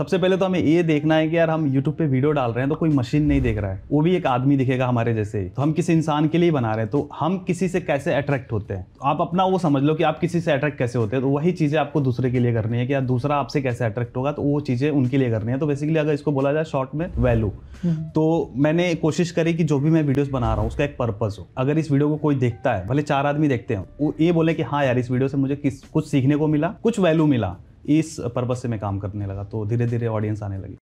सबसे पहले तो हमें ये देखना है कि यार हम यूट्यूब पे वीडियो डाल रहे हैं तो कोई मशीन नहीं देख रहा है वो भी एक आदमी दिखेगा हमारे जैसे तो हम किसी इंसान के लिए बना रहे हैं तो हम किसी से कैसे अट्रैक्ट होते हैं तो आप अपना वो समझ लो कि आप किसी से अट्रैक्ट कैसे होते हैं तो वही चीज़ें आपको दूसरे के लिए करनी है कि यार दूसरा आपसे कैसे अट्रैक्ट होगा तो वो चीज़ें उनके लिए करनी है तो बेसिकली अगर इसको बोला जाए शॉर्ट में वैल्यू हम्म। तो मैंने कोशिश करी कि जो भी मैं वीडियोज बना रहा हूँ उसका एक पर्पज़ हो अगर इस वीडियो को कोई देखता है भले चार आदमी देखते हैं वो ये बोले कि हाँ यार इस वीडियो से मुझे किस कुछ सीखने को मिला कुछ वैल्यू मिला इस पर्पज़ से मैं काम करने लगा तो धीरे धीरे ऑडियंस आने लगी